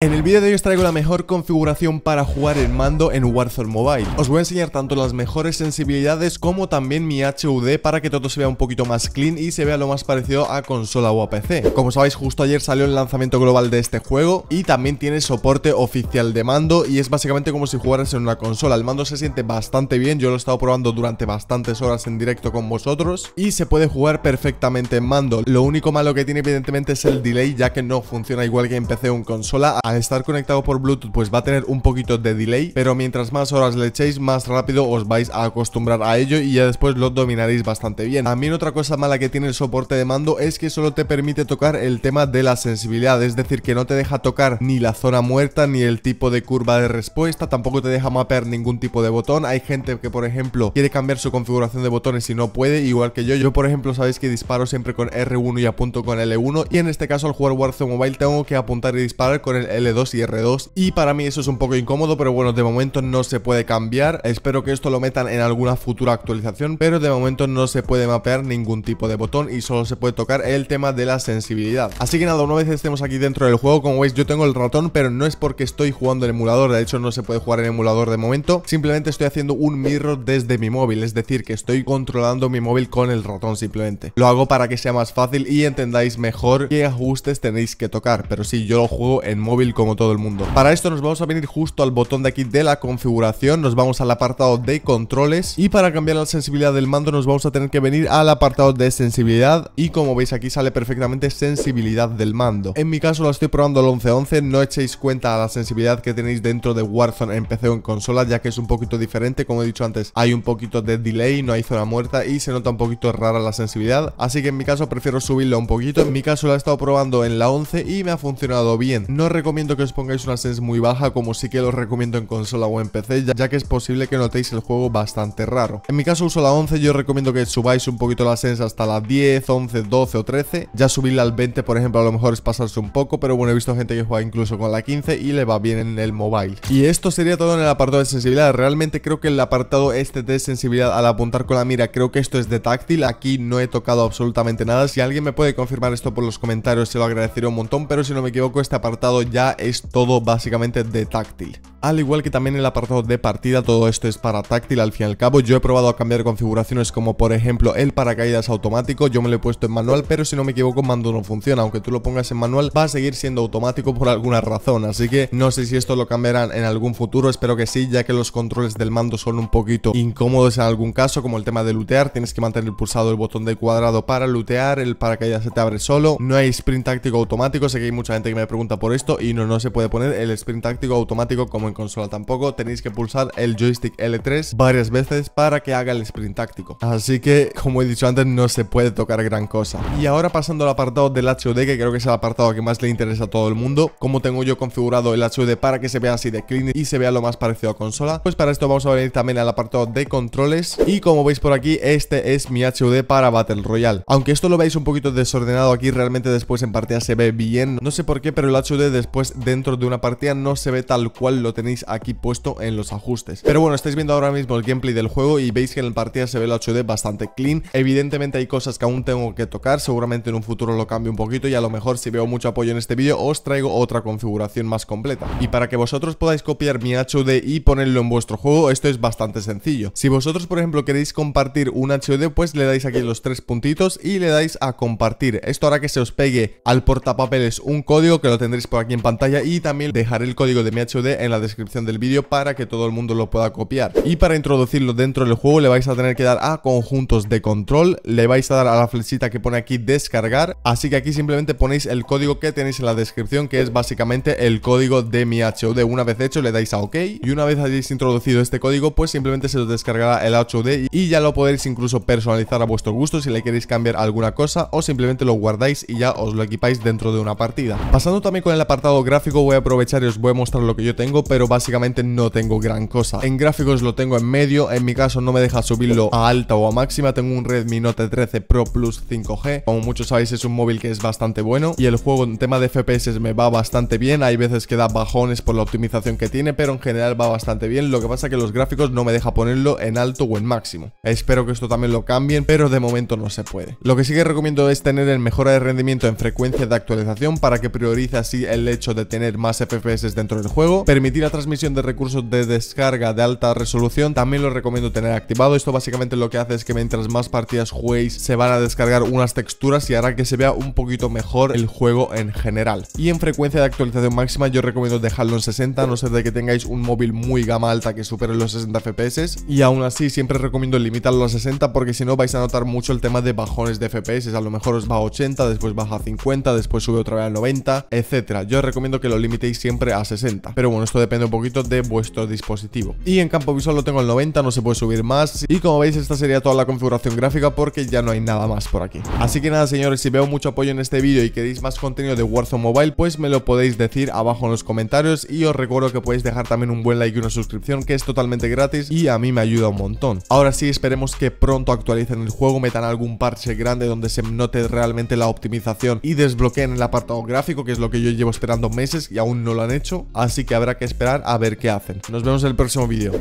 En el vídeo de hoy os traigo la mejor configuración para jugar el mando en Warzone Mobile. Os voy a enseñar tanto las mejores sensibilidades como también mi HUD para que todo se vea un poquito más clean y se vea lo más parecido a consola o a PC. Como sabéis justo ayer salió el lanzamiento global de este juego y también tiene soporte oficial de mando y es básicamente como si jugaras en una consola. El mando se siente bastante bien, yo lo he estado probando durante bastantes horas en directo con vosotros y se puede jugar perfectamente en mando. Lo único malo que tiene evidentemente es el delay ya que no funciona igual que en PC o en consola al estar conectado por Bluetooth pues va a tener un poquito de delay, pero mientras más horas le echéis más rápido os vais a acostumbrar a ello y ya después lo dominaréis bastante bien. A mí otra cosa mala que tiene el soporte de mando es que solo te permite tocar el tema de la sensibilidad, es decir que no te deja tocar ni la zona muerta ni el tipo de curva de respuesta, tampoco te deja mapear ningún tipo de botón, hay gente que por ejemplo quiere cambiar su configuración de botones y no puede, igual que yo, yo por ejemplo sabéis que disparo siempre con R1 y apunto con L1 y en este caso al jugar Warzone Mobile tengo que apuntar y disparar con el L2 y R2 y para mí eso es un poco incómodo, pero bueno, de momento no se puede cambiar. Espero que esto lo metan en alguna futura actualización, pero de momento no se puede mapear ningún tipo de botón y solo se puede tocar el tema de la sensibilidad. Así que nada, una vez estemos aquí dentro del juego, como veis yo tengo el ratón, pero no es porque estoy jugando el emulador, de hecho no se puede jugar en emulador de momento, simplemente estoy haciendo un mirror desde mi móvil, es decir, que estoy controlando mi móvil con el ratón simplemente. Lo hago para que sea más fácil y entendáis mejor qué ajustes tenéis que tocar, pero si yo lo juego en móvil como todo el mundo. Para esto nos vamos a venir justo al botón de aquí de la configuración, nos vamos al apartado de controles y para cambiar la sensibilidad del mando nos vamos a tener que venir al apartado de sensibilidad y como veis aquí sale perfectamente sensibilidad del mando. En mi caso lo estoy probando al 1111, -11, no echéis cuenta a la sensibilidad que tenéis dentro de Warzone en PC o en consola ya que es un poquito diferente, como he dicho antes hay un poquito de delay, no hay zona muerta y se nota un poquito rara la sensibilidad, así que en mi caso prefiero subirla un poquito, en mi caso la he estado probando en la 11 y me ha funcionado bien, no recomiendo que os pongáis una sense muy baja como sí que lo recomiendo en consola o en PC, ya que es posible que notéis el juego bastante raro. En mi caso uso la 11, yo recomiendo que subáis un poquito la SENS hasta la 10, 11, 12 o 13. Ya subirla al 20, por ejemplo, a lo mejor es pasarse un poco, pero bueno, he visto gente que juega incluso con la 15 y le va bien en el mobile. Y esto sería todo en el apartado de sensibilidad. Realmente creo que el apartado este de sensibilidad al apuntar con la mira, creo que esto es de táctil. Aquí no he tocado absolutamente nada. Si alguien me puede confirmar esto por los comentarios, se lo agradeceré un montón, pero si no me equivoco, este apartado ya es todo básicamente de táctil al igual que también el apartado de partida, todo esto es para táctil al fin y al cabo. Yo he probado a cambiar configuraciones como por ejemplo el paracaídas automático, yo me lo he puesto en manual, pero si no me equivoco mando no funciona, aunque tú lo pongas en manual va a seguir siendo automático por alguna razón, así que no sé si esto lo cambiarán en algún futuro, espero que sí, ya que los controles del mando son un poquito incómodos en algún caso, como el tema de lootear, tienes que mantener pulsado el botón de cuadrado para lootear, el paracaídas se te abre solo, no hay sprint táctico automático, sé que hay mucha gente que me pregunta por esto y no, no se puede poner el sprint táctico automático como en consola tampoco, tenéis que pulsar el joystick L3 varias veces para que haga el sprint táctico. Así que, como he dicho antes, no se puede tocar gran cosa. Y ahora pasando al apartado del HUD, que creo que es el apartado que más le interesa a todo el mundo, como tengo yo configurado el HUD para que se vea así de clean y se vea lo más parecido a consola, pues para esto vamos a venir también al apartado de controles y como veis por aquí, este es mi HUD para Battle Royale. Aunque esto lo veis un poquito desordenado aquí, realmente después en partida se ve bien, no sé por qué, pero el HUD después dentro de una partida no se ve tal cual lo tenéis aquí puesto en los ajustes. Pero bueno, estáis viendo ahora mismo el gameplay del juego y veis que en el partida se ve el HD bastante clean. Evidentemente hay cosas que aún tengo que tocar, seguramente en un futuro lo cambio un poquito y a lo mejor si veo mucho apoyo en este vídeo os traigo otra configuración más completa. Y para que vosotros podáis copiar mi HD y ponerlo en vuestro juego, esto es bastante sencillo. Si vosotros por ejemplo queréis compartir un HD, pues le dais aquí los tres puntitos y le dais a compartir. Esto hará que se os pegue al portapapeles un código que lo tendréis por aquí en pantalla y también dejaré el código de mi HD en la descripción descripción del vídeo para que todo el mundo lo pueda copiar. Y para introducirlo dentro del juego le vais a tener que dar a conjuntos de control, le vais a dar a la flechita que pone aquí descargar, así que aquí simplemente ponéis el código que tenéis en la descripción que es básicamente el código de mi hd Una vez hecho le dais a OK y una vez hayáis introducido este código pues simplemente se os descargará el HUD y ya lo podéis incluso personalizar a vuestro gusto si le queréis cambiar alguna cosa o simplemente lo guardáis y ya os lo equipáis dentro de una partida. Pasando también con el apartado gráfico voy a aprovechar y os voy a mostrar lo que yo tengo pero básicamente no tengo gran cosa. En gráficos lo tengo en medio, en mi caso no me deja subirlo a alta o a máxima, tengo un Redmi Note 13 Pro Plus 5G, como muchos sabéis es un móvil que es bastante bueno y el juego en tema de FPS me va bastante bien, hay veces que da bajones por la optimización que tiene, pero en general va bastante bien, lo que pasa que los gráficos no me deja ponerlo en alto o en máximo. Espero que esto también lo cambien, pero de momento no se puede. Lo que sí que recomiendo es tener el mejora de rendimiento en frecuencia de actualización para que priorice así el hecho de tener más FPS dentro del juego, permitir a transmisión de recursos de descarga de alta resolución también lo recomiendo tener activado. Esto básicamente lo que hace es que mientras más partidas juguéis se van a descargar unas texturas y hará que se vea un poquito mejor el juego en general. Y en frecuencia de actualización máxima yo recomiendo dejarlo en 60, a no ser de que tengáis un móvil muy gama alta que supere los 60 FPS. Y aún así siempre recomiendo limitarlo a 60 porque si no vais a notar mucho el tema de bajones de FPS. A lo mejor os va a 80, después baja a 50, después sube otra vez a 90, etcétera. Yo recomiendo que lo limitéis siempre a 60. Pero bueno, esto depende un poquito de vuestro dispositivo. Y en campo visual lo tengo el 90, no se puede subir más. Y como veis, esta sería toda la configuración gráfica porque ya no hay nada más por aquí. Así que nada, señores, si veo mucho apoyo en este vídeo y queréis más contenido de Warzone Mobile, pues me lo podéis decir abajo en los comentarios. Y os recuerdo que podéis dejar también un buen like y una suscripción, que es totalmente gratis y a mí me ayuda un montón. Ahora sí, esperemos que pronto actualicen el juego, metan algún parche grande donde se note realmente la optimización y desbloqueen el apartado gráfico, que es lo que yo llevo esperando meses y aún no lo han hecho. Así que habrá que esperar a ver qué hacen. Nos vemos en el próximo vídeo.